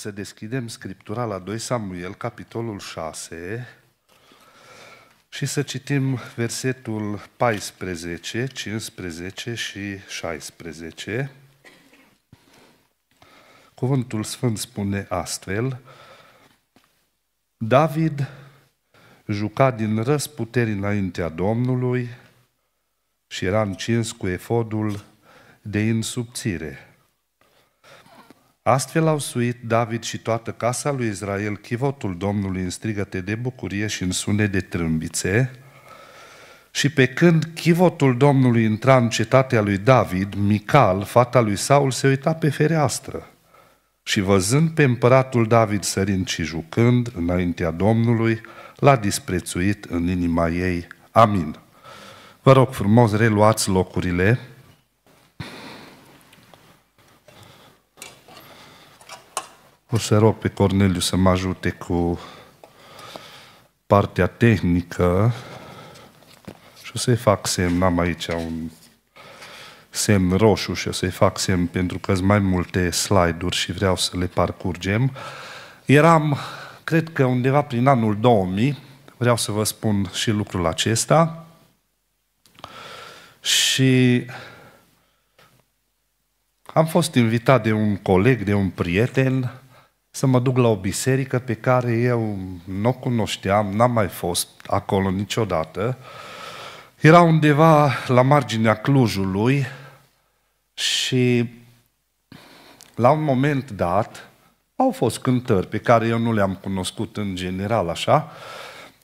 să deschidem Scriptura la 2 Samuel, capitolul 6, și să citim versetul 14, 15 și 16. Cuvântul Sfânt spune astfel, David juca din răsputeri înaintea Domnului și era încins cu efodul de insubțire Astfel au suit David și toată casa lui Israel chivotul Domnului în strigăte de bucurie și în sune de trâmbițe, și pe când chivotul Domnului intra în cetatea lui David, Mical, fata lui Saul, se uita pe fereastră. Și văzând pe împăratul David sărind și jucând înaintea Domnului, l-a disprețuit în inima ei. Amin. Vă rog frumos, reluați locurile. O să rog pe Corneliu să mă ajute cu partea tehnică și o să-i fac semn, am aici un semn roșu și o să-i fac semn pentru că sunt mai multe slide-uri și vreau să le parcurgem. Eram, cred că undeva prin anul 2000, vreau să vă spun și lucrul acesta, și am fost invitat de un coleg, de un prieten, să mă duc la o biserică pe care eu nu o cunoșteam, n-am mai fost acolo niciodată. Era undeva la marginea Clujului și la un moment dat au fost cântări pe care eu nu le-am cunoscut în general așa,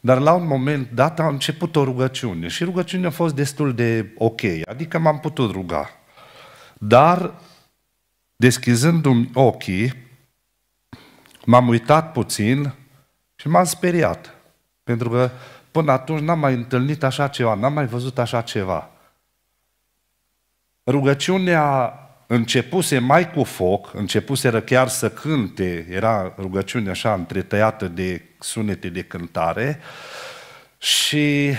dar la un moment dat a început o rugăciune și rugăciunea a fost destul de ok, adică m-am putut ruga. Dar deschizându-mi ochii, m-am uitat puțin și m-am speriat. Pentru că până atunci n-am mai întâlnit așa ceva, n-am mai văzut așa ceva. Rugăciunea începuse mai cu foc, începuseră chiar să cânte, era rugăciune așa întretăiată de sunete de cântare și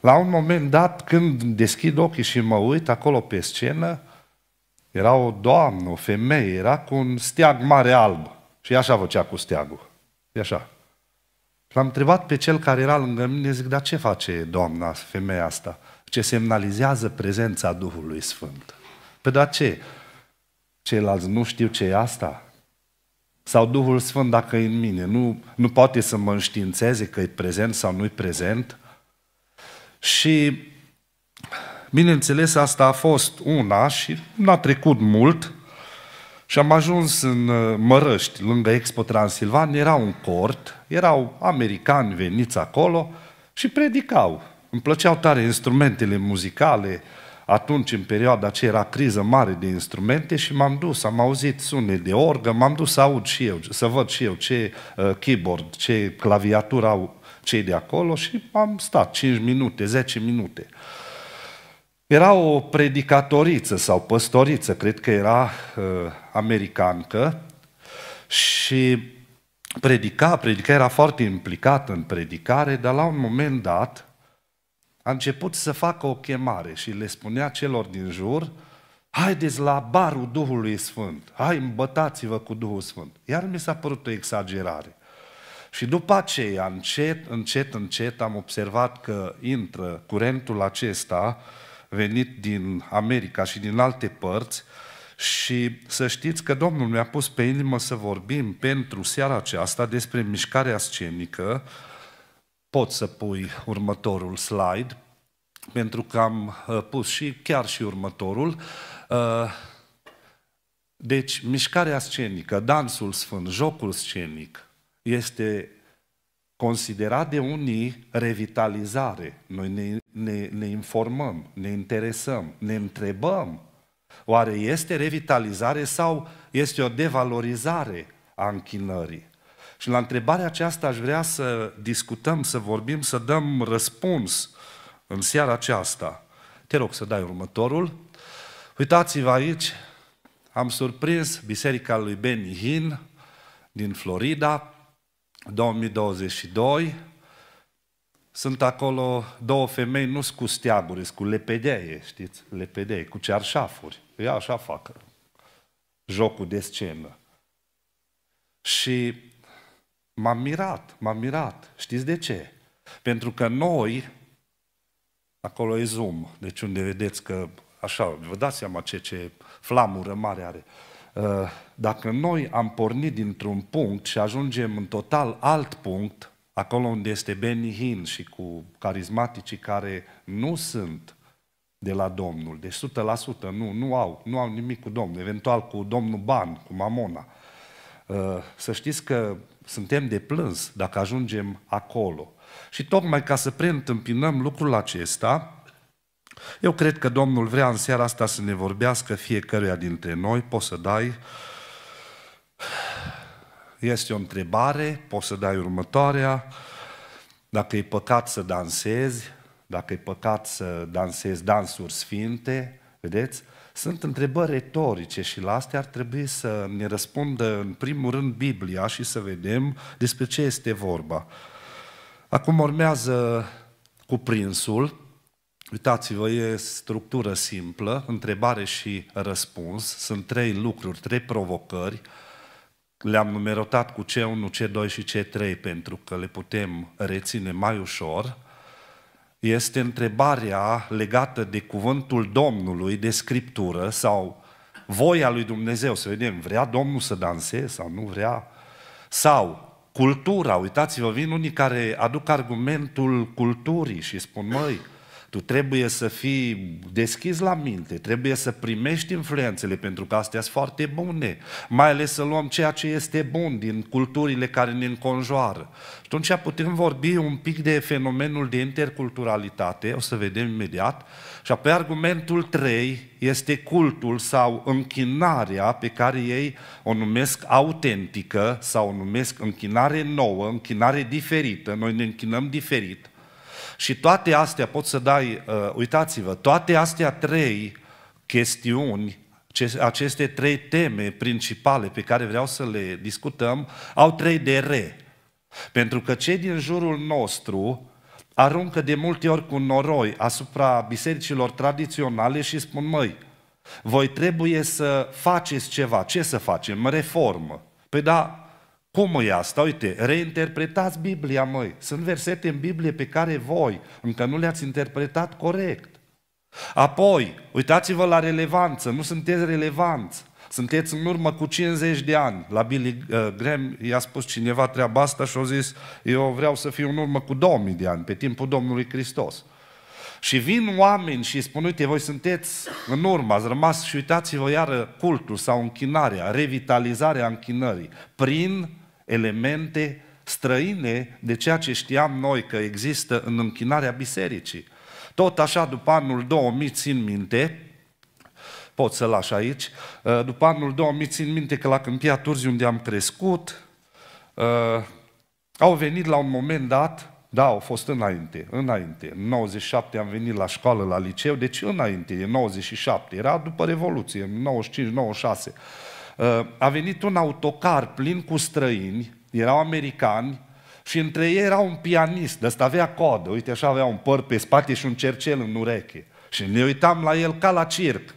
la un moment dat, când deschid ochii și mă uit acolo pe scenă, era o doamnă, o femeie, era cu un steag mare alb. Și așa făcea cu steagul. E așa. Și l-am întrebat pe cel care era lângă mine, zic, dar ce face doamna, femeia asta? Ce semnalizează prezența Duhului Sfânt. Pe păi, dar ce? Ceilalți nu știu ce e asta? Sau Duhul Sfânt, dacă e în mine, nu, nu poate să mă înștiințeze că e prezent sau nu e prezent? Și, bineînțeles, asta a fost una și nu a trecut mult, și am ajuns în uh, Mărăști, lângă Expo Transilvan, era un cort, erau americani veniți acolo și predicau. Îmi plăceau tare instrumentele muzicale, atunci, în perioada aceea, era criză mare de instrumente și m-am dus, am auzit sune de orgă, m-am dus să aud și eu, să văd și eu ce uh, keyboard, ce claviatură au cei de acolo și am stat 5 minute, 10 minute. Uh, era o predicatoriță sau păstoriță, cred că era uh, americancă, și predica, predica, era foarte implicat în predicare, dar la un moment dat a început să facă o chemare și le spunea celor din jur, haideți la barul Duhului Sfânt, hai îmbătați-vă cu Duhul Sfânt. Iar mi s-a părut o exagerare. Și după aceea, încet, încet, încet am observat că intră curentul acesta venit din America și din alte părți și să știți că Domnul mi-a pus pe inimă să vorbim pentru seara aceasta despre mișcarea scenică. Pot să pui următorul slide, pentru că am uh, pus și chiar și următorul. Uh, deci, mișcarea scenică, dansul sfânt, jocul scenic, este considerat de unii revitalizare. Noi ne ne, ne informăm, ne interesăm, ne întrebăm. Oare este revitalizare sau este o devalorizare a închinării? Și la întrebarea aceasta aș vrea să discutăm, să vorbim, să dăm răspuns în seara aceasta. Te rog să dai următorul. Uitați-vă aici, am surprins Biserica lui Benny Hinn din Florida, 2022. Sunt acolo două femei, nu cu steaguri, cu lepedeie, știți? Lepedeie, cu cearșafuri. Ea așa fac jocul de scenă. Și m-am mirat, m-am mirat. Știți de ce? Pentru că noi, acolo e zoom, deci unde vedeți că, așa, vă dați seama ce, ce flamură mare are. Uh, dacă noi am pornit dintr-un punct și ajungem în total alt punct, acolo unde este Benny Hinn și cu carismaticii care nu sunt de la Domnul, deci 100% nu, nu au, nu au nimic cu Domnul, eventual cu Domnul Ban, cu Mamona. Uh, să știți că suntem de plâns dacă ajungem acolo. Și tocmai ca să preîntâmpinăm lucrul acesta, eu cred că Domnul vrea în seara asta să ne vorbească fiecăruia dintre noi, poți să dai este o întrebare, poți să dai următoarea, dacă e păcat să dansezi, dacă e păcat să dansezi dansuri sfinte, vedeți? Sunt întrebări retorice și la astea ar trebui să ne răspundă în primul rând Biblia și să vedem despre ce este vorba. Acum urmează cuprinsul. Uitați-vă, e structură simplă, întrebare și răspuns. Sunt trei lucruri, trei provocări le-am numerotat cu C1, C2 și C3 pentru că le putem reține mai ușor, este întrebarea legată de cuvântul Domnului, de Scriptură sau voia lui Dumnezeu, să vedem, vrea Domnul să danseze sau nu vrea, sau cultura, uitați-vă, vin unii care aduc argumentul culturii și spun, măi, tu trebuie să fii deschis la minte, trebuie să primești influențele, pentru că astea sunt foarte bune. Mai ales să luăm ceea ce este bun din culturile care ne înconjoară. Și atunci putem vorbi un pic de fenomenul de interculturalitate, o să vedem imediat. Și apoi argumentul 3 este cultul sau închinarea pe care ei o numesc autentică sau o numesc închinare nouă, închinare diferită. Noi ne închinăm diferit și toate astea pot să dai, uh, uitați-vă, toate astea trei chestiuni, aceste trei teme principale pe care vreau să le discutăm, au trei de re. Pentru că cei din jurul nostru aruncă de multe ori cu noroi asupra bisericilor tradiționale și spun, măi, voi trebuie să faceți ceva. Ce să facem? Reformă. Păi da, cum e asta? Uite, reinterpretați Biblia, măi. Sunt versete în Biblie pe care voi încă nu le-ați interpretat corect. Apoi, uitați-vă la relevanță, nu sunteți relevanți. Sunteți în urmă cu 50 de ani. La Billy uh, Graham i-a spus cineva treaba asta și a zis, eu vreau să fiu în urmă cu 2000 de ani, pe timpul Domnului Hristos. Și vin oameni și spun, uite, voi sunteți în urmă, ați rămas și uitați-vă iară cultul sau închinarea, revitalizarea închinării, prin elemente străine de ceea ce știam noi că există în închinarea bisericii. Tot așa, după anul 2000, țin minte, pot să lași aici, uh, după anul 2000 țin minte că la Câmpia Turzi, unde am crescut, uh, au venit la un moment dat, da, au fost înainte, înainte, în 97 am venit la școală, la liceu, deci înainte, e 97, era după Revoluție, 95-96, Uh, a venit un autocar plin cu străini, erau americani, și între ei era un pianist, ăsta avea codă, uite așa avea un păr pe spate și un cercel în ureche. Și ne uitam la el ca la circ.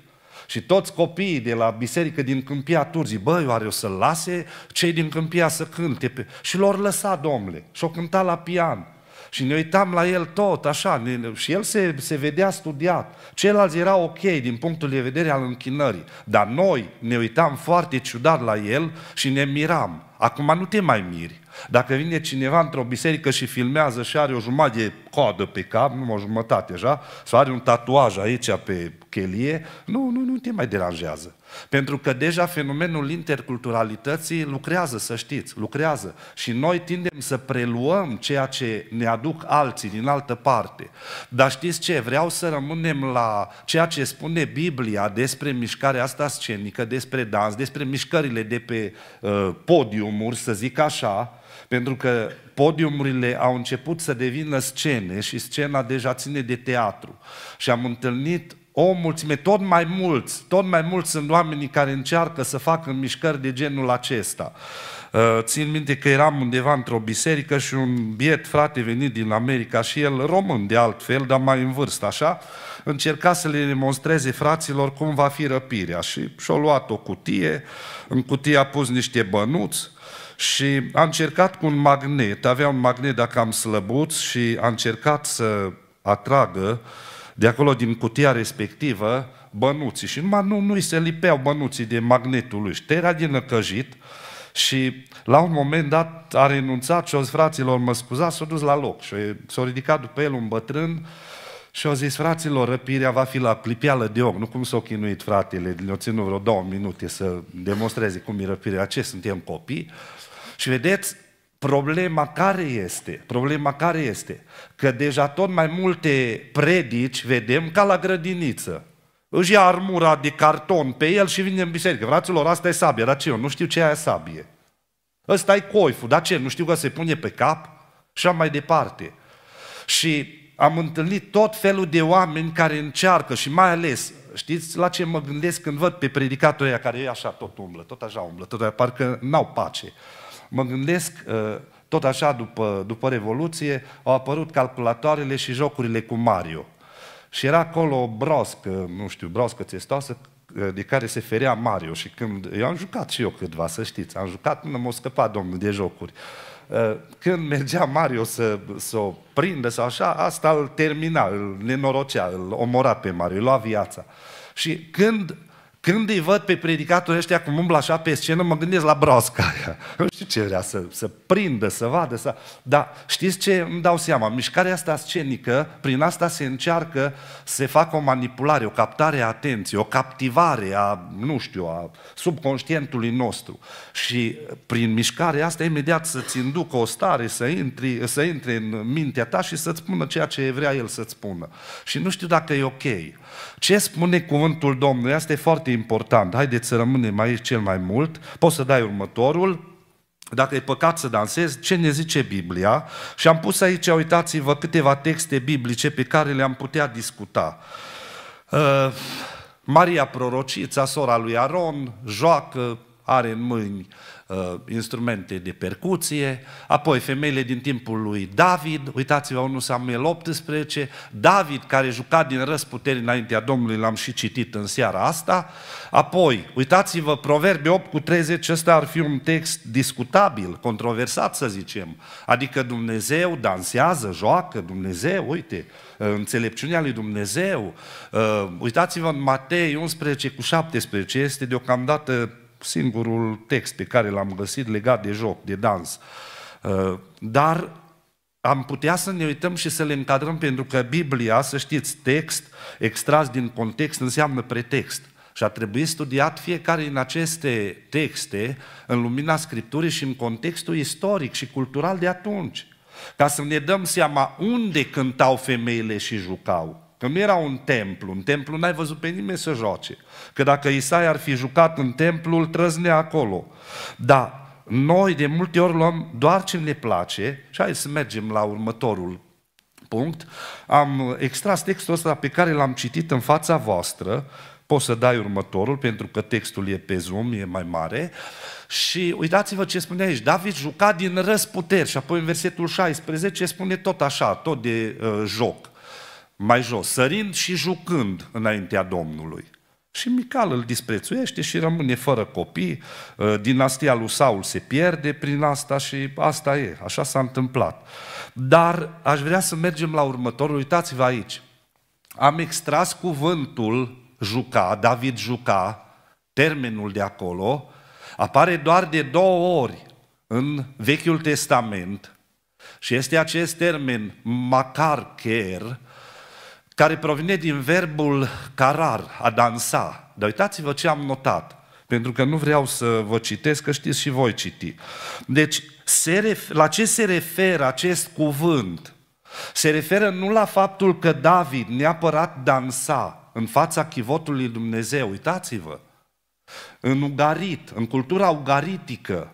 Și toți copiii de la biserică din Câmpia Turzii, băi, oare o să-l lase cei din Câmpia să cânte? Și lor lăsa, domnule, și-o cânta la pian. Și ne uitam la el tot, așa, și el se, se vedea studiat. Ceilalți erau ok din punctul de vedere al închinării, dar noi ne uitam foarte ciudat la el și ne miram. Acum nu te mai miri. Dacă vine cineva într-o biserică și filmează și are o jumătate de coadă pe cap, nu o jumătate deja, sau are un tatuaj aici pe chelie, nu, nu, nu te mai deranjează. Pentru că deja fenomenul interculturalității lucrează, să știți, lucrează. Și noi tindem să preluăm ceea ce ne aduc alții din altă parte. Dar știți ce? Vreau să rămânem la ceea ce spune Biblia despre mișcarea asta scenică, despre dans, despre mișcările de pe uh, podiumuri, să zic așa, pentru că podiumurile au început să devină scene și scena deja ține de teatru. Și am întâlnit o mulțime, tot mai mulți, tot mai mulți sunt oamenii care încearcă să facă mișcări de genul acesta. Uh, țin minte că eram undeva într-o biserică și un biet frate venit din America și el român de altfel, dar mai în vârstă, așa, încerca să le demonstreze fraților cum va fi răpirea și și-a luat o cutie, în cutie a pus niște bănuți, și a încercat cu un magnet, avea un magnet dacă am slăbuț și a încercat să atragă uh, de acolo, din cutia respectivă, bănuții. Și numai nu, nu îi se lipeau bănuții de magnetul lui. Și era din năcăjit și la un moment dat a renunțat și o zis, fraților, mă scuzați, s-a dus la loc. Și s-a ridicat după el un bătrân și au zis, fraților, răpirea va fi la clipeală de ochi. Nu cum s-au chinuit fratele, le-au ținut vreo două minute să demonstreze cum e răpirea, ce suntem copii. Și vedeți, Problema care este? Problema care este? Că deja tot mai multe predici vedem ca la grădiniță. Își ia armura de carton pe el și vine în biserică. Fraților, asta e sabie, dar ce eu? Nu știu ce e sabie. Ăsta e coiful, dar ce? Nu știu că se pune pe cap? Și mai departe. Și am întâlnit tot felul de oameni care încearcă și mai ales, știți la ce mă gândesc când văd pe predicatorii care e așa tot umblă, tot așa umblă, tot așa, parcă n-au pace. Mă gândesc, ă, tot așa după, după Revoluție, au apărut calculatoarele și jocurile cu Mario. Și era acolo o broască, nu știu, broască țestoasă, ă, de care se ferea Mario și când... Eu am jucat și eu câtva, să știți, am jucat până m-a scăpat domnul de jocuri. Ă, când mergea Mario să, să o prindă sau așa, asta îl termina, îl nenorocea, îl omora pe Mario, îl lua viața. Și când când îi văd pe predicatori ăștia cum umblă așa pe scenă, mă gândesc la Broasca. aia. Nu știu ce vrea să, să prindă, să vadă, să... Dar știți ce îmi dau seama? Mișcarea asta scenică, prin asta se încearcă să facă o manipulare, o captare a atenției, o captivare a, nu știu, a subconștientului nostru. Și prin mișcarea asta imediat să-ți inducă o stare, să, intri, să intri în mintea ta și să-ți spună ceea ce vrea el să-ți spună. Și nu știu dacă e ok. Ce spune cuvântul Domnului? Asta e foarte important. Haideți să rămânem aici cel mai mult. Poți să dai următorul. Dacă e păcat să dansezi, ce ne zice Biblia? Și am pus aici, uitați-vă, câteva texte biblice pe care le-am putea discuta. Uh, Maria Prorocița, sora lui Aron, joacă, are în mâini uh, Uh, instrumente de percuție, apoi femeile din timpul lui David, uitați-vă 1 Samuel 18, David care juca din răsputeri înaintea Domnului, l-am și citit în seara asta, apoi uitați-vă Proverbe 8 cu 30, ăsta ar fi un text discutabil, controversat să zicem, adică Dumnezeu dansează, joacă, Dumnezeu, uite, uh, înțelepciunea lui Dumnezeu, uh, uitați-vă în Matei 11 cu 17, este deocamdată singurul text pe care l-am găsit legat de joc, de dans. Uh, dar am putea să ne uităm și să le încadrăm, pentru că Biblia, să știți, text extras din context înseamnă pretext. Și a trebuit studiat fiecare din aceste texte în lumina Scripturii și în contextul istoric și cultural de atunci. Ca să ne dăm seama unde cântau femeile și jucau. Că nu era un templu. un templu n-ai văzut pe nimeni să joace. Că dacă Isaia ar fi jucat în templu, îl trăznea acolo. Dar noi de multe ori luăm doar ce ne place și hai să mergem la următorul punct. Am extras textul ăsta pe care l-am citit în fața voastră. Poți să dai următorul pentru că textul e pe zoom, e mai mare. Și uitați-vă ce spune aici. David juca din răsputeri și apoi în versetul 16 spune tot așa, tot de uh, joc mai jos, sărind și jucând înaintea Domnului. Și Mical îl disprețuiește și rămâne fără copii, uh, dinastia lui Saul se pierde prin asta și asta e, așa s-a întâmplat. Dar aș vrea să mergem la următorul, uitați-vă aici. Am extras cuvântul juca, David juca, termenul de acolo, apare doar de două ori în Vechiul Testament și este acest termen macar care care provine din verbul carar, a dansa. Dar uitați-vă ce am notat, pentru că nu vreau să vă citesc, că știți și voi citi. Deci, se ref- la ce se referă acest cuvânt? Se referă nu la faptul că David neapărat dansa în fața chivotului Dumnezeu, uitați-vă, în ugarit, în cultura ugaritică,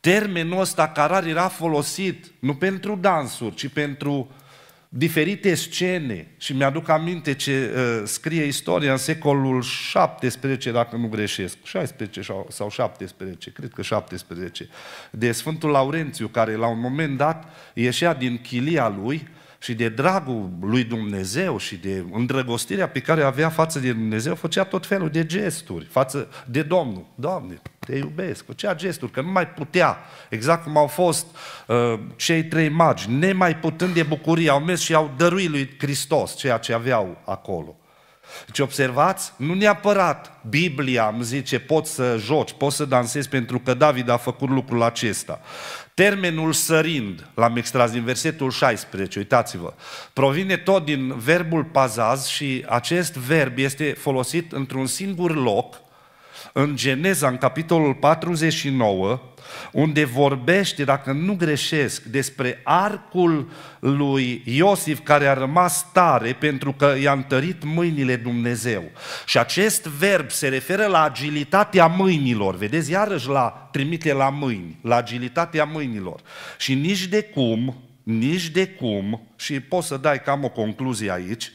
termenul ăsta carar era folosit nu pentru dansuri, ci pentru uh, diferite scene și mi-aduc aminte ce uh, scrie istoria în secolul 17, dacă nu greșesc, 16 sau, sau 17, cred că 17, de Sfântul Laurențiu, care la un moment dat ieșea din chilia lui și de dragul lui Dumnezeu și de îndrăgostirea pe care avea față de Dumnezeu, făcea tot felul de gesturi față de Domnul. Doamne, te iubesc, făcea gesturi, că nu mai putea, exact cum au fost uh, cei trei magi, nemai putând de bucurie, au mers și au dăruit lui Hristos ceea ce aveau acolo. Deci observați, nu neapărat Biblia îmi zice poți să joci, poți să dansezi pentru că David a făcut lucrul acesta. Termenul sărind, l-am extras din versetul 16, uitați-vă, provine tot din verbul pazaz și acest verb este folosit într-un singur loc în Geneza, în capitolul 49, unde vorbește, dacă nu greșesc, despre arcul lui Iosif care a rămas tare pentru că i-a întărit mâinile Dumnezeu. Și acest verb se referă la agilitatea mâinilor. Vedeți, iarăși la trimite la mâini, la agilitatea mâinilor. Și nici de cum, nici de cum, și poți să dai cam o concluzie aici,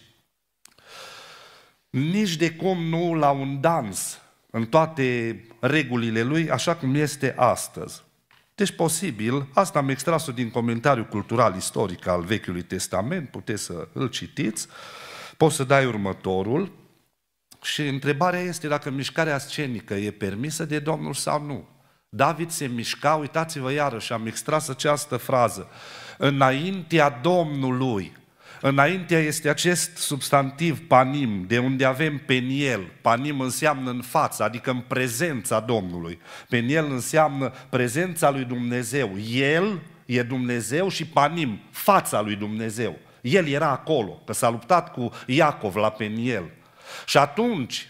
nici de cum nu la un dans în toate regulile lui, așa cum este astăzi. Deci posibil, asta am extras-o din comentariul cultural istoric al Vechiului Testament, puteți să îl citiți, poți să dai următorul și întrebarea este dacă mișcarea scenică e permisă de Domnul sau nu. David se mișca, uitați-vă iarăși, am extras această frază, înaintea Domnului, Înaintea este acest substantiv panim, de unde avem peniel. Panim înseamnă în față, adică în prezența Domnului. Peniel înseamnă prezența lui Dumnezeu. El e Dumnezeu și panim, fața lui Dumnezeu. El era acolo, că s-a luptat cu Iacov la Peniel. Și atunci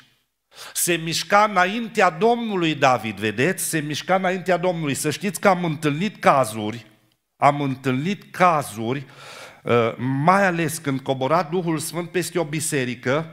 se mișca înaintea Domnului David, vedeți? Se mișca înaintea Domnului. Să știți că am întâlnit cazuri, am întâlnit cazuri uh, Uh, mai ales când cobora Duhul Sfânt peste o biserică,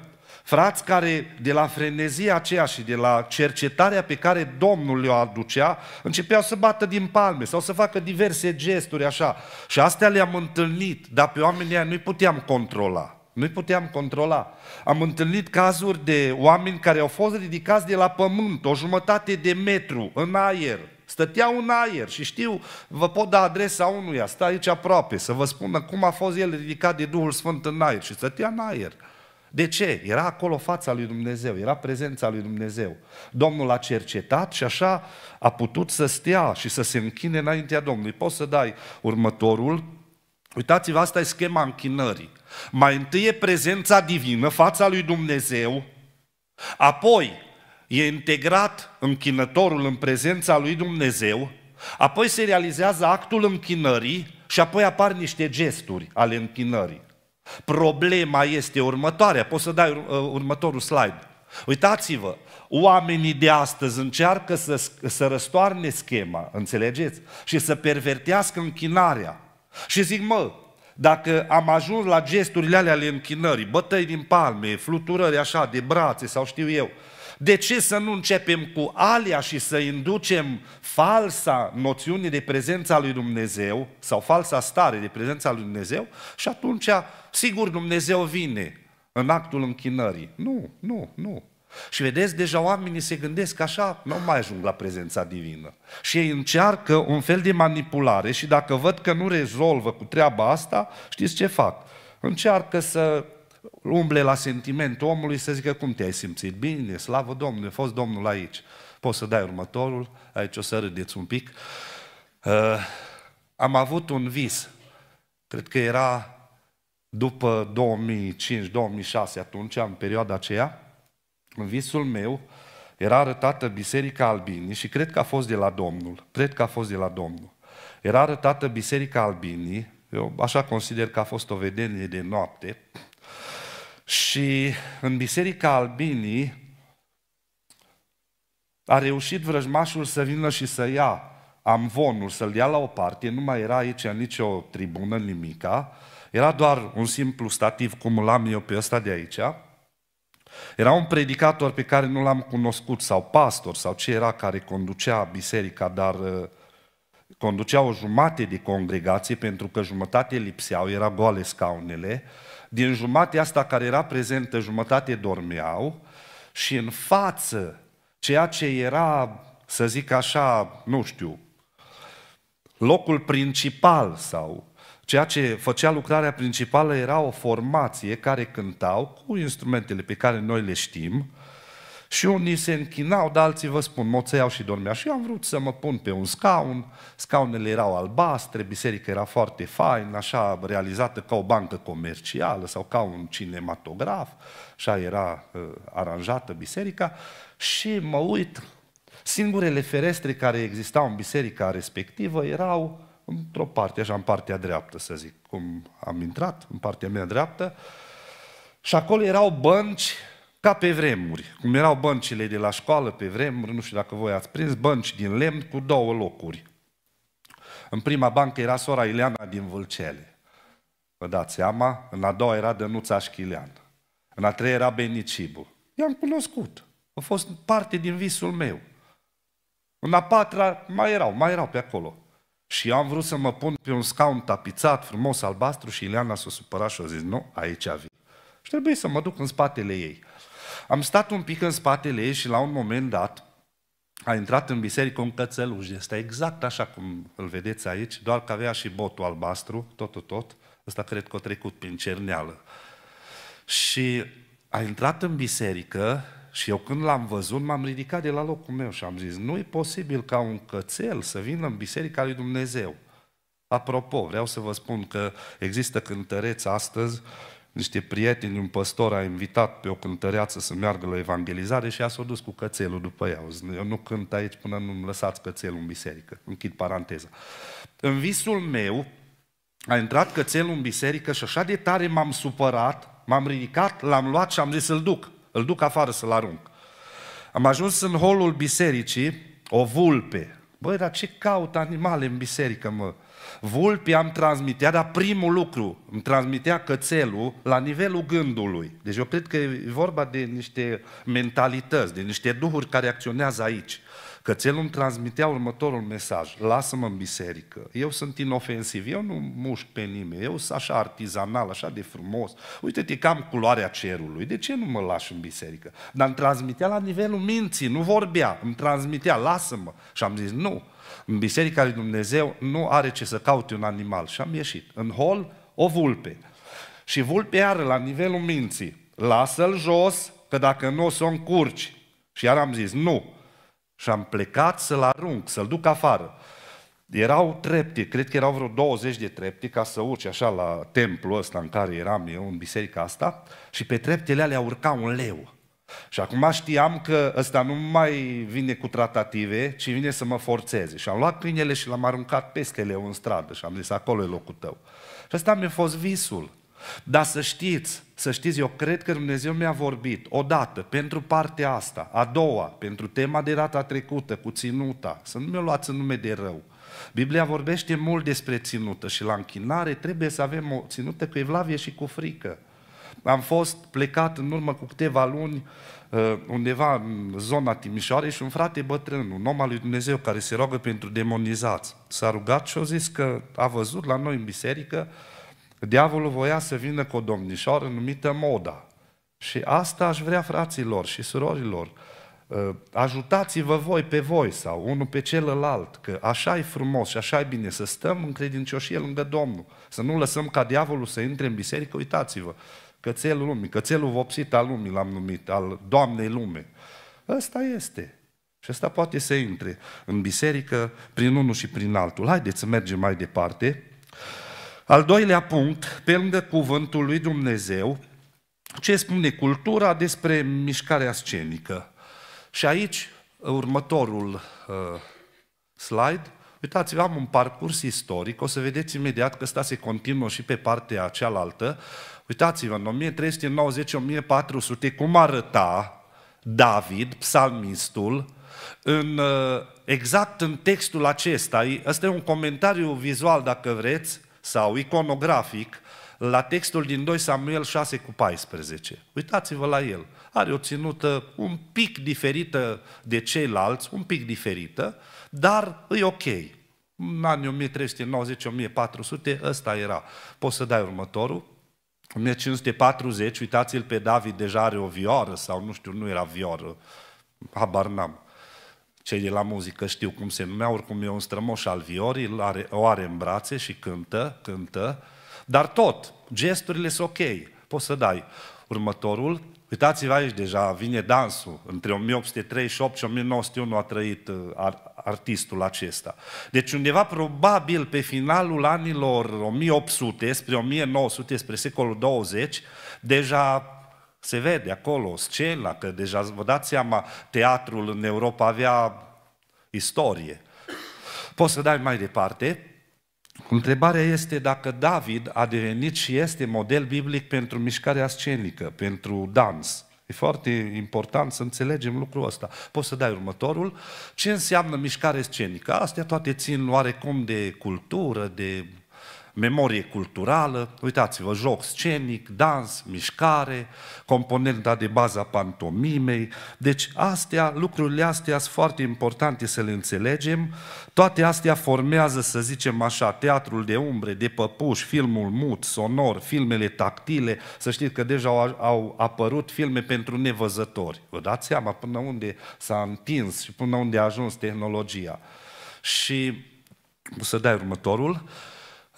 frați care de la frenezia aceea și de la cercetarea pe care Domnul le-o aducea, începeau să bată din palme sau să facă diverse gesturi așa. Și astea le-am întâlnit, dar pe oamenii aia nu-i puteam controla. Nu-i puteam controla. Am întâlnit cazuri de oameni care au fost ridicați de la pământ, o jumătate de metru, în aer, Stăteau în aer și știu, vă pot da adresa unuia, stă aici aproape, să vă spună cum a fost el ridicat de Duhul Sfânt în aer și stătea în aer. De ce? Era acolo fața lui Dumnezeu, era prezența lui Dumnezeu. Domnul a cercetat și așa a putut să stea și să se închine înaintea Domnului. Poți să dai următorul. Uitați-vă, asta e schema închinării. Mai întâi e prezența divină, fața lui Dumnezeu, apoi e integrat închinătorul în prezența lui Dumnezeu, apoi se realizează actul închinării și apoi apar niște gesturi ale închinării. Problema este următoarea, poți să dai uh, următorul slide. Uitați-vă, oamenii de astăzi încearcă să, să răstoarne schema, înțelegeți? Și să pervertească închinarea. Și zic, mă, dacă am ajuns la gesturile alea ale închinării, bătăi din palme, fluturări așa de brațe sau știu eu, de ce să nu începem cu alia și să inducem falsa noțiune de prezența lui Dumnezeu sau falsa stare de prezența lui Dumnezeu și atunci, sigur, Dumnezeu vine în actul închinării. Nu, nu, nu. Și vedeți, deja oamenii se gândesc așa, nu mai ajung la prezența divină. Și ei încearcă un fel de manipulare și dacă văd că nu rezolvă cu treaba asta, știți ce fac? Încearcă să umble la sentimentul omului să zică cum te-ai simțit, bine, slavă Domnului, a fost Domnul aici. Poți să dai următorul, aici o să râdeți un pic. Uh, am avut un vis, cred că era după 2005-2006, atunci, în perioada aceea, în visul meu era arătată Biserica Albinii și cred că a fost de la Domnul, cred că a fost de la Domnul. Era arătată Biserica Albinii, eu așa consider că a fost o vedenie de noapte, și în Biserica Albinii a reușit vrăjmașul să vină și să ia amvonul, să-l ia la o parte, nu mai era aici nicio tribună, nimica, era doar un simplu stativ, cum îl am eu pe ăsta de aici, era un predicator pe care nu l-am cunoscut, sau pastor, sau ce era care conducea biserica, dar uh, conducea o jumate de congregație, pentru că jumătate lipseau, era goale scaunele, din jumatea asta care era prezentă, jumătate dormeau și în față ceea ce era, să zic așa, nu știu, locul principal sau ceea ce făcea lucrarea principală era o formație care cântau cu instrumentele pe care noi le știm, și unii se închinau, dar alții vă spun, moțeau și dormeau. Și eu am vrut să mă pun pe un scaun, scaunele erau albastre, biserica era foarte fain, așa realizată ca o bancă comercială sau ca un cinematograf, așa era uh, aranjată biserica. Și mă uit, singurele ferestre care existau în biserica respectivă erau într-o parte, așa în partea dreaptă, să zic, cum am intrat, în partea mea dreaptă, și acolo erau bănci ca pe vremuri, cum erau băncile de la școală pe vremuri, nu știu dacă voi ați prins, bănci din lemn cu două locuri. În prima bancă era sora Ileana din Vâlcele. Vă dați seama? În a doua era Dănuța Șchilean. În a treia era Benicibu. I-am cunoscut. A fost parte din visul meu. În a patra mai erau, mai erau pe acolo. Și eu am vrut să mă pun pe un scaun tapizat, frumos, albastru și Ileana s-a supărat și a zis, nu, aici vii. Și trebuie să mă duc în spatele ei. Am stat un pic în spatele ei și la un moment dat a intrat în biserică un cățeluș. ăsta, exact așa cum îl vedeți aici, doar că avea și botul albastru, tot, tot. Ăsta cred că a trecut prin cerneală. Și a intrat în biserică și eu când l-am văzut, m-am ridicat de la locul meu și am zis, nu e posibil ca un cățel să vină în biserica lui Dumnezeu. Apropo, vreau să vă spun că există cântăreți astăzi niște prieteni, un păstor a invitat pe o cântăreață să meargă la evangelizare și ea s-a dus cu cățelul după ea. Eu nu cânt aici până nu-mi lăsați cățelul în biserică. Închid paranteza. În visul meu a intrat cățelul în biserică și așa de tare m-am supărat, m-am ridicat, l-am luat și am zis să-l duc. Îl duc afară să-l arunc. Am ajuns în holul bisericii, o vulpe. Băi, dar ce caut animale în biserică, mă? Vulpii am transmitea, dar primul lucru, îmi transmitea cățelul la nivelul gândului. Deci eu cred că e vorba de niște mentalități, de niște duhuri care acționează aici. Cățelul îmi transmitea următorul mesaj, lasă-mă în biserică, eu sunt inofensiv, eu nu mușc pe nimeni, eu sunt așa artizanal, așa de frumos, uite-te că am culoarea cerului, de ce nu mă lași în biserică? Dar îmi transmitea la nivelul minții, nu vorbea, îmi transmitea, lasă-mă. Și am zis, nu, Biserica lui Dumnezeu nu are ce să caute un animal. Și am ieșit. În hol, o vulpe. Și vulpe are la nivelul minții. Lasă-l jos, că dacă nu o să o încurci. Și iar am zis, nu. Și am plecat să-l arunc, să-l duc afară. Erau trepte, cred că erau vreo 20 de trepte ca să urci așa la templul ăsta în care eram eu, în biserica asta, și pe treptele alea urca un leu. Și acum știam că ăsta nu mai vine cu tratative, ci vine să mă forțeze. Și am luat câinele și l-am aruncat peste leu în stradă și am zis, acolo e locul tău. Și ăsta mi-a fost visul. Dar să știți, să știți, eu cred că Dumnezeu mi-a vorbit o dată pentru partea asta, a doua, pentru tema de data trecută, cu ținuta, să nu mi-o luați în nume de rău. Biblia vorbește mult despre ținută și la închinare trebuie să avem o ținută cu evlavie și cu frică am fost plecat în urmă cu câteva luni uh, undeva în zona Timișoarei și un frate bătrân, un om al lui Dumnezeu care se roagă pentru demonizați, s-a rugat și a zis că a văzut la noi în biserică diavolul voia să vină cu o domnișoară numită Moda. Și asta aș vrea fraților și surorilor, uh, ajutați-vă voi pe voi sau unul pe celălalt, că așa e frumos și așa e bine să stăm în credincioșie lângă Domnul, să nu lăsăm ca diavolul să intre în biserică, uitați-vă, cățelul lumii, cățelul vopsit al lumii l-am numit, al Doamnei lume. Ăsta este. Și ăsta poate să intre în biserică prin unul și prin altul. Haideți să mergem mai departe. Al doilea punct, pe lângă cuvântul lui Dumnezeu, ce spune cultura despre mișcarea scenică. Și aici, următorul uh, slide, uitați am un parcurs istoric, o să vedeți imediat că ăsta se continuă și pe partea cealaltă, Uitați-vă, în 1390-1400, cum arăta David, psalmistul, în, uh, exact în textul acesta, ăsta e un comentariu vizual, dacă vreți, sau iconografic, la textul din 2 Samuel 6 cu 14. Uitați-vă la el. Are o ținută un pic diferită de ceilalți, un pic diferită, dar e ok. În anii 1390-1400, ăsta era. Poți să dai următorul. 1540, uitați-l pe David, deja are o vioară sau nu știu, nu era vioară, habar n-am. Cei de la muzică știu cum se numea, oricum e un strămoș al viorii, are, o are în brațe și cântă, cântă, dar tot, gesturile sunt ok, poți să dai. Următorul, uitați-vă aici deja, vine dansul, între 1838 și 1901 a trăit uh, artistul acesta. Deci undeva probabil pe finalul anilor 1800, spre 1900, spre secolul 20, deja se vede acolo scena, că deja vă dați seama, teatrul în Europa avea istorie. Poți să dai mai departe. Întrebarea este dacă David a devenit și este model biblic pentru mișcarea scenică, pentru dans. E foarte important să înțelegem lucrul ăsta. Poți să dai următorul. Ce înseamnă mișcare scenică? Astea toate țin oarecum de cultură, de memorie culturală, uitați-vă, joc scenic, dans, mișcare, componenta de bază a pantomimei. Deci astea, lucrurile astea sunt foarte importante să le înțelegem. Toate astea formează, să zicem așa, teatrul de umbre, de păpuși, filmul mut, sonor, filmele tactile. Să știți că deja au, au apărut filme pentru nevăzători. Vă dați seama până unde s-a întins și până unde a ajuns tehnologia. Și o să dai următorul. Uh,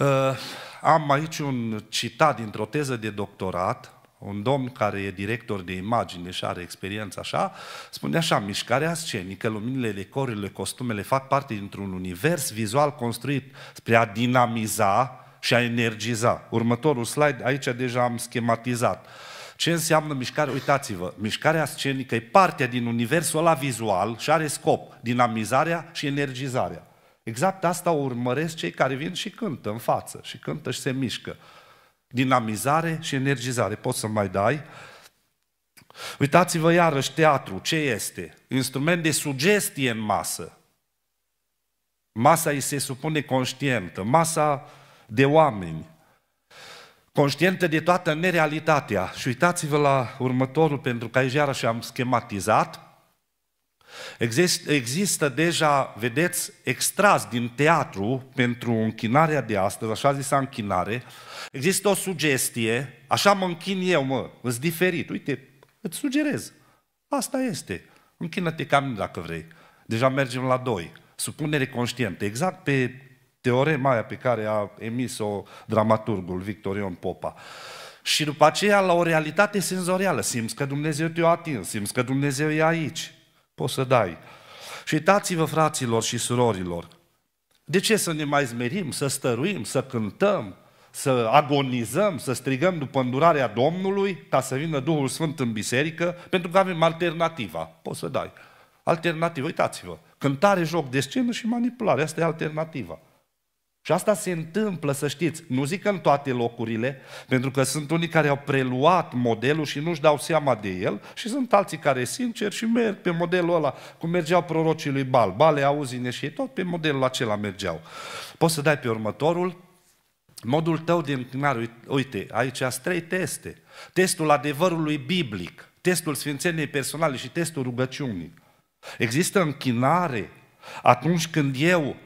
Uh, am aici un citat dintr-o teză de doctorat, un domn care e director de imagine și are experiență așa, spune așa, mișcarea scenică, luminile, decorurile, costumele fac parte dintr-un univers vizual construit spre a dinamiza și a energiza. Următorul slide, aici deja am schematizat. Ce înseamnă mișcare? Uitați-vă, mișcarea scenică e partea din universul ăla vizual și are scop dinamizarea și energizarea. Exact asta urmăresc cei care vin și cântă în față, și cântă și se mișcă. Dinamizare și energizare. Poți să mai dai? Uitați-vă iarăși teatru, ce este? Instrument de sugestie în masă. Masa îi se supune conștientă, masa de oameni, conștientă de toată nerealitatea. Și uitați-vă la următorul, pentru că aici iarăși am schematizat, Exist, există deja, vedeți, extras din teatru pentru închinarea de astăzi, așa zisa închinare, există o sugestie, așa mă închin eu, mă, îți diferit, uite, îți sugerez, asta este, închină-te ca mine dacă vrei. Deja mergem la doi, supunere conștientă, exact pe teorema aia pe care a emis-o dramaturgul Victorion Popa. Și după aceea la o realitate senzorială, simți că Dumnezeu te-a atins, simți că Dumnezeu e aici, poți să dai. Și uitați-vă, fraților și surorilor, de ce să ne mai zmerim, să stăruim, să cântăm, să agonizăm, să strigăm după îndurarea Domnului ca să vină Duhul Sfânt în biserică, pentru că avem alternativa. Poți să dai. Alternativă, uitați-vă. Cântare, joc de scenă și manipulare. Asta e alternativa. Și asta se întâmplă, să știți, nu zic în toate locurile, pentru că sunt unii care au preluat modelul și nu-și dau seama de el și sunt alții care sincer și merg pe modelul ăla, cum mergeau prorocii lui Bal, Bale, auzine și ei, tot pe modelul acela mergeau. Poți să dai pe următorul, modul tău de întâlnare, uite, aici sunt trei teste. Testul adevărului biblic, testul sfințeniei personale și testul rugăciunii. Există închinare atunci când eu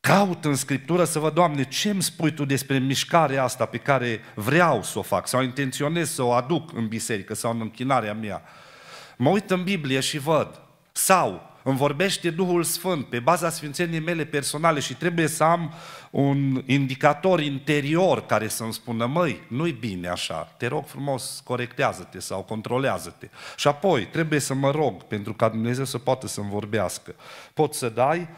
Caut în Scriptură să văd, Doamne, ce îmi spui Tu despre mișcarea asta pe care vreau să o fac sau intenționez să o aduc în biserică sau în închinarea mea. Mă uit în Biblie și văd. Sau îmi vorbește Duhul Sfânt pe baza sfințeniei mele personale și trebuie să am un indicator interior care să-mi spună, măi, nu-i bine așa, te rog frumos, corectează-te sau controlează-te. Și apoi trebuie să mă rog pentru ca Dumnezeu să poată să-mi vorbească. Pot să dai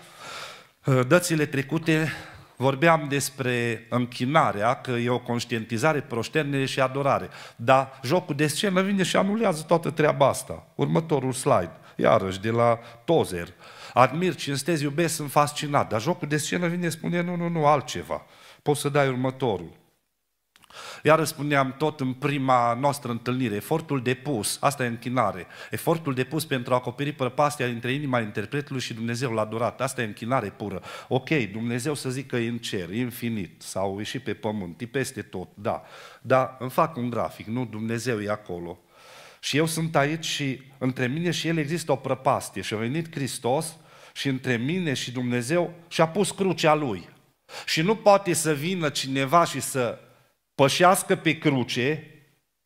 Uh, dățile trecute vorbeam despre închinarea, că e o conștientizare, proșternere și adorare. Dar jocul de scenă vine și anulează toată treaba asta. Următorul slide, iarăși, de la Tozer. Admir, cinstez, iubesc, sunt fascinat. Dar jocul de scenă vine spune, nu, nu, nu, altceva. Poți să dai următorul. Iar spuneam tot în prima noastră întâlnire, efortul depus, asta e închinare, efortul depus pentru a acoperi prăpastia dintre inima interpretului și Dumnezeu la durat, asta e închinare pură. Ok, Dumnezeu să zică e în cer, e infinit, sau e și pe pământ, e peste tot, da. Dar îmi fac un grafic, nu, Dumnezeu e acolo. Și eu sunt aici și între mine și el există o prăpastie și a venit Hristos și între mine și Dumnezeu și a pus crucea lui. Și nu poate să vină cineva și să pășească pe cruce,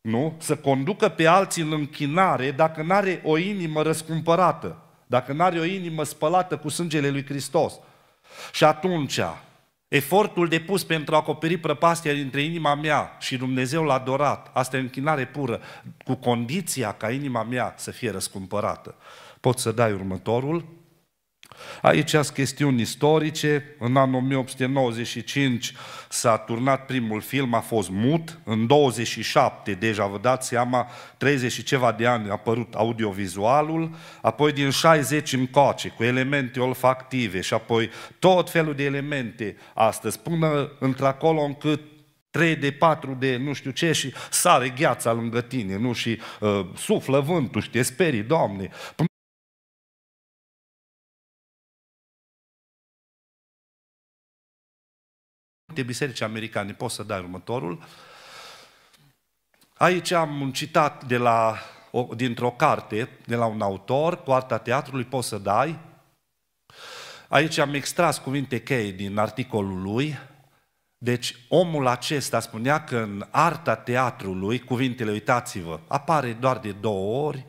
nu? Să conducă pe alții în închinare dacă nu are o inimă răscumpărată, dacă nu are o inimă spălată cu sângele lui Hristos. Și atunci, efortul depus pentru a acoperi prăpastia dintre inima mea și Dumnezeu l-a adorat, asta e închinare pură, cu condiția ca inima mea să fie răscumpărată. Pot să dai următorul? Aici sunt chestiuni istorice. În anul 1895 s-a turnat primul film, a fost mut. În 27, deja vă dați seama, 30 și ceva de ani a apărut audiovizualul. Apoi din 60 încoace, cu elemente olfactive și apoi tot felul de elemente astăzi, până într-acolo încât 3 de 4 de nu știu ce și sare gheața lângă tine, nu? Și uh, suflă vântul și te sperii, Doamne. multe biserici americane, poți să dai următorul. Aici am un citat de la, dintr-o carte, de la un autor, cu arta teatrului, poți să dai. Aici am extras cuvinte cheie din articolul lui. Deci omul acesta spunea că în arta teatrului, cuvintele, uitați-vă, apare doar de două ori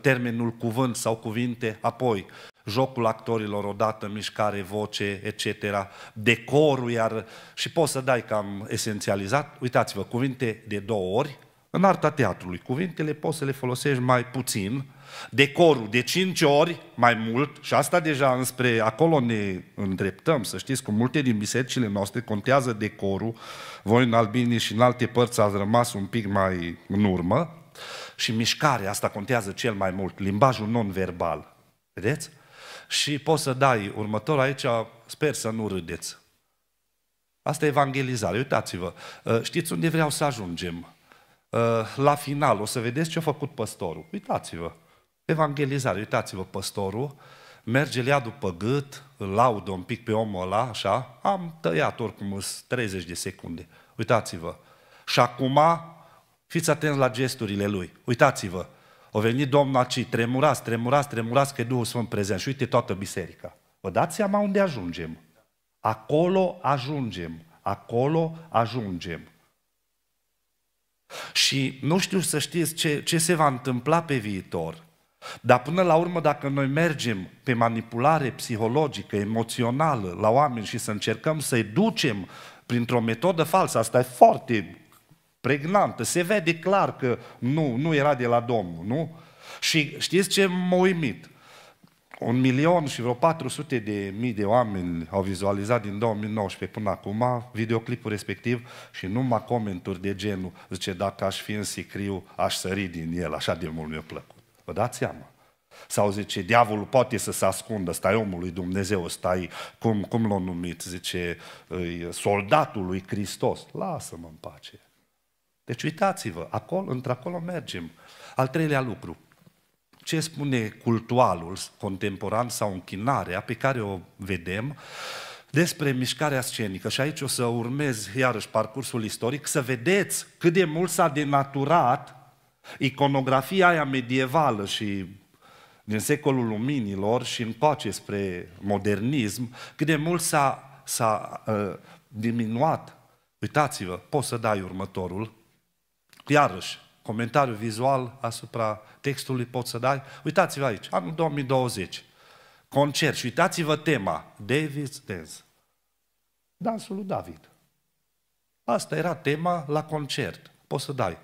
termenul cuvânt sau cuvinte, apoi jocul actorilor odată, mișcare, voce, etc., decorul, iar și poți să dai cam esențializat, uitați-vă, cuvinte de două ori, în arta teatrului, cuvintele poți să le folosești mai puțin, decorul de cinci ori mai mult, și asta deja înspre acolo ne îndreptăm, să știți că multe din bisericile noastre contează decorul, voi în Albini și în alte părți ați rămas un pic mai în urmă, și mișcarea, asta contează cel mai mult, limbajul non-verbal. Vedeți? și poți să dai următorul aici, sper să nu râdeți. Asta e evangelizare, uitați-vă. Uh, știți unde vreau să ajungem? Uh, la final, o să vedeți ce a făcut păstorul. Uitați-vă. Evangelizare, uitați-vă, păstorul merge, le ia după gât, îl laudă un pic pe omul ăla, așa, am tăiat oricum 30 de secunde. Uitați-vă. Și acum, fiți atenți la gesturile lui. Uitați-vă. O venit Domnul acei, tremurați, tremurați, tremurați că Duhul Sfânt prezent. Și uite toată biserica. Vă dați seama unde ajungem. Acolo ajungem. Acolo ajungem. Și nu știu să știți ce, ce se va întâmpla pe viitor. Dar până la urmă, dacă noi mergem pe manipulare psihologică, emoțională la oameni și să încercăm să-i ducem printr-o metodă falsă, asta e foarte pregnantă, se vede clar că nu, nu era de la Domnul, nu? Și știți ce m-a uimit? Un milion și vreo 400 de mii de oameni au vizualizat din 2019 până acum videoclipul respectiv și numai comenturi de genul, zice, dacă aș fi în sicriu, aș sări din el, așa de mult mi-a plăcut. Vă dați seama? Sau zice, diavolul poate să se ascundă, stai omul lui Dumnezeu, stai, cum, cum l-a numit, zice, soldatul lui Hristos. Lasă-mă în pace. Deci uitați-vă, acolo, într-acolo mergem. Al treilea lucru, ce spune cultualul contemporan sau închinarea pe care o vedem despre mișcarea scenică. Și aici o să urmez iarăși parcursul istoric, să vedeți cât de mult s-a denaturat iconografia aia medievală și din secolul luminilor și încoace spre modernism, cât de mult s-a, s-a uh, diminuat. Uitați-vă, poți să dai următorul iarăși, comentariu vizual asupra textului poți să dai. Uitați-vă aici, anul 2020, concert și uitați-vă tema, David's Dance. Dansul lui David. Asta era tema la concert. Poți să dai.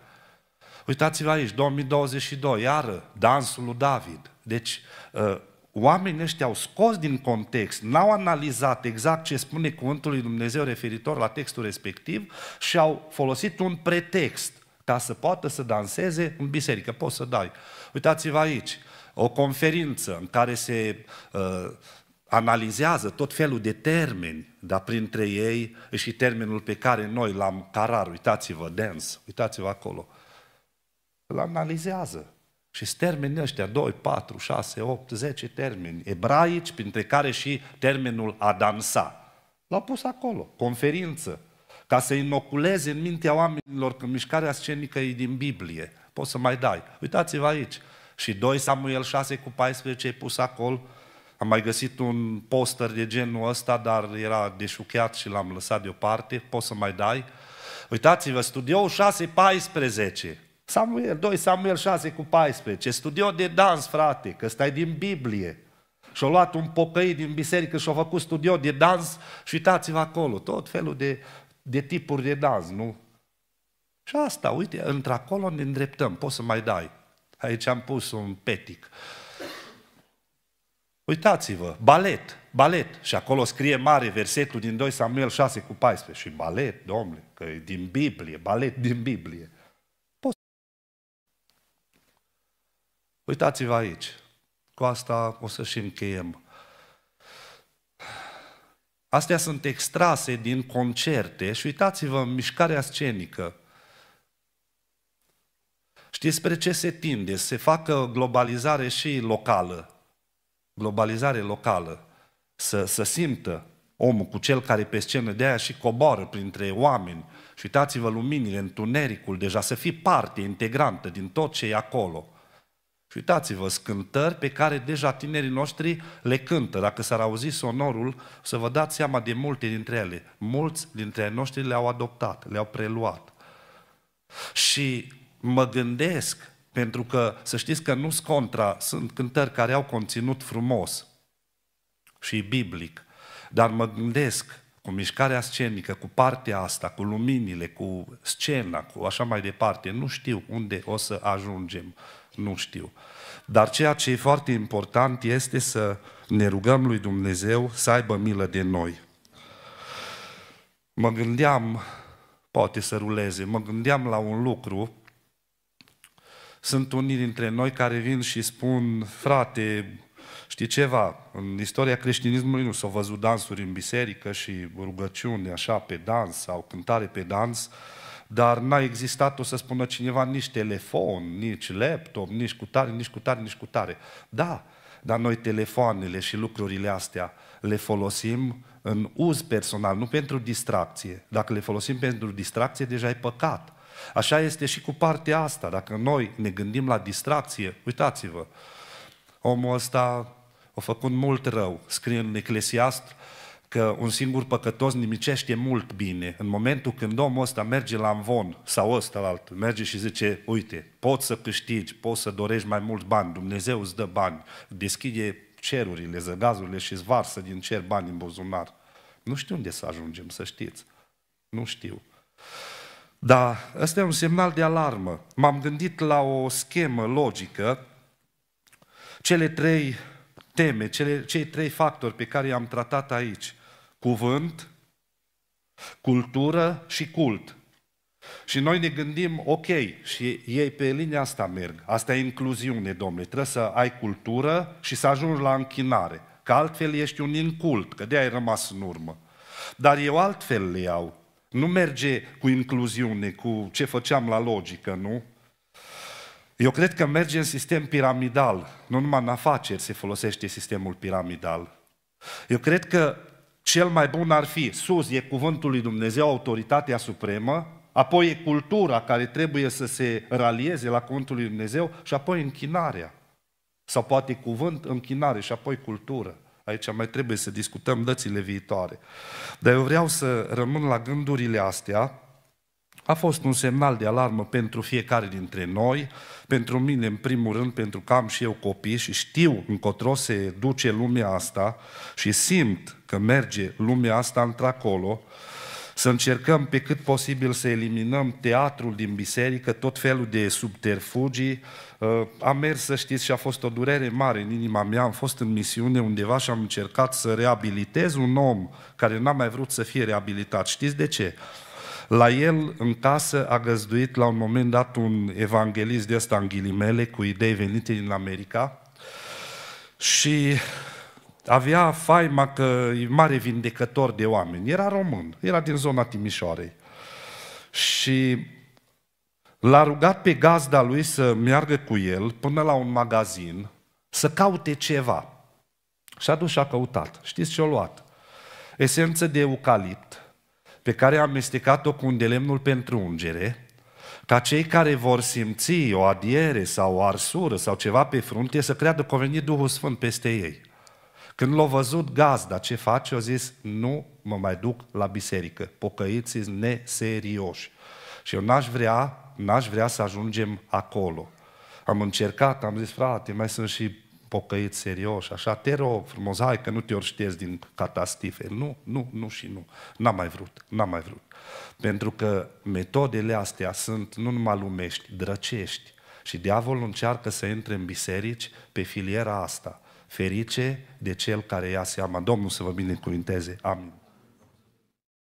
Uitați-vă aici, 2022, iară, dansul lui David. Deci, uh, oamenii ăștia au scos din context, n-au analizat exact ce spune cuvântul lui Dumnezeu referitor la textul respectiv și au folosit un pretext ca să poată să danseze în biserică. Poți să dai. Uitați-vă aici, o conferință în care se uh, analizează tot felul de termeni, dar printre ei și termenul pe care noi l-am carar, uitați-vă, dance, uitați-vă acolo. Îl analizează. Și termenii ăștia, 2, 4, 6, 8, 10 termeni ebraici, printre care și termenul a dansa. L-au pus acolo, conferință ca să inoculeze în mintea oamenilor că mișcarea scenică e din Biblie. Poți să mai dai. Uitați-vă aici. Și 2 Samuel 6 cu 14 e pus acolo. Am mai găsit un poster de genul ăsta, dar era deșucheat și l-am lăsat deoparte. Poți să mai dai. Uitați-vă, studio 6, 14. Samuel 2, Samuel 6 cu 14. Studio de dans, frate, că stai din Biblie. Și-a luat un pocăi din biserică și-a făcut studio de dans și uitați-vă acolo, tot felul de de tipuri de dans, nu? Și asta, uite, într-acolo ne îndreptăm, poți să mai dai. Aici am pus un petic. Uitați-vă, balet, balet. Și acolo scrie mare versetul din 2 Samuel 6 cu 14. Și balet, domnule, că e din Biblie, balet din Biblie. Poți. Uitați-vă aici. Cu asta o să și încheiem. Astea sunt extrase din concerte și uitați-vă în mișcarea scenică. Știți spre ce se tinde? Se facă globalizare și locală. Globalizare locală. Să, să simtă omul cu cel care pe scenă de aia și coboară printre oameni. Și uitați-vă luminile, întunericul deja, să fii parte integrantă din tot ce e acolo. Și uitați-vă, scântări pe care deja tinerii noștri le cântă. Dacă s-ar auzi sonorul, să vă dați seama de multe dintre ele. Mulți dintre ei noștri le-au adoptat, le-au preluat. Și mă gândesc, pentru că să știți că nu sunt contra, sunt cântări care au conținut frumos și biblic, dar mă gândesc cu mișcarea scenică, cu partea asta, cu luminile, cu scena, cu așa mai departe, nu știu unde o să ajungem. Nu știu. Dar ceea ce e foarte important este să ne rugăm lui Dumnezeu să aibă milă de noi. Mă gândeam, poate să ruleze, mă gândeam la un lucru. Sunt unii dintre noi care vin și spun, frate, Știi ceva, în istoria creștinismului nu s-au văzut dansuri în biserică și rugăciuni așa pe dans sau cântare pe dans, dar n-a existat, o să spună cineva, nici telefon, nici laptop, nici cu tare, nici cu tare, nici cu tare. Da, dar noi telefoanele și lucrurile astea le folosim în uz personal, nu pentru distracție. Dacă le folosim pentru distracție, deja e păcat. Așa este și cu partea asta. Dacă noi ne gândim la distracție, uitați-vă, omul ăsta a făcut mult rău, scrie în Eclesiast, că un singur păcătos nimicește mult bine. În momentul când omul ăsta merge la învon sau ăsta la altul, merge și zice, uite, poți să câștigi, poți să dorești mai mult bani, Dumnezeu îți dă bani, deschide cerurile, zăgazurile și îți varsă din cer bani în buzunar. Nu știu unde să ajungem, să știți. Nu știu. Dar ăsta e un semnal de alarmă. M-am gândit la o schemă logică. Cele trei teme, cele, cei trei factori pe care i-am tratat aici – cuvânt, cultură și cult. Și noi ne gândim, ok, și ei pe linia asta merg. Asta e incluziune, domnule. Trebuie să ai cultură și să ajungi la închinare. Că altfel ești un incult, că de ai rămas în urmă. Dar eu altfel le iau. Nu merge cu incluziune, cu ce făceam la logică, nu? Eu cred că merge în sistem piramidal. Nu numai în afaceri se folosește sistemul piramidal. Eu cred că cel mai bun ar fi, sus e cuvântul lui Dumnezeu, autoritatea supremă, apoi e cultura care trebuie să se ralieze la cuvântul lui Dumnezeu și apoi închinarea. Sau poate cuvânt, închinare și apoi cultură. Aici mai trebuie să discutăm dățile viitoare. Dar eu vreau să rămân la gândurile astea. A fost un semnal de alarmă pentru fiecare dintre noi, pentru mine în primul rând, pentru că am și eu copii și știu încotro se duce lumea asta și simt că merge lumea asta într-acolo, să încercăm pe cât posibil să eliminăm teatrul din biserică, tot felul de subterfugii. Uh, am mers, să știți, și a fost o durere mare în inima mea. Am fost în misiune undeva și am încercat să reabilitez un om care n-a mai vrut să fie reabilitat. Știți de ce? La el, în casă, a găzduit la un moment dat un evanghelist de ăsta în ghilimele, cu idei venite din America, și avea faima că e mare vindecător de oameni. Era român, era din zona Timișoarei. Și l-a rugat pe gazda lui să meargă cu el până la un magazin să caute ceva. Și a dus și a căutat. Știți ce a luat? Esență de eucalipt, pe care a amestecat-o cu un delemnul pentru ungere, ca cei care vor simți o adiere sau o arsură sau ceva pe frunte să creadă că a venit Duhul Sfânt peste ei. Când l-a văzut gazda ce face, a zis, nu mă mai duc la biserică, pocăiți neserioși. Și eu n-aș vrea, n-aș vrea să ajungem acolo. Am încercat, am zis, frate, mai sunt și pocăiți serioși, așa, te rog frumos, hai că nu te ori din catastife. Nu, nu, nu și nu. N-am mai vrut, n-am mai vrut. Pentru că metodele astea sunt nu numai lumești, drăcești. Și diavolul încearcă să intre în biserici pe filiera asta ferice de cel care ia seama. Domnul să vă binecuvinteze. Amin.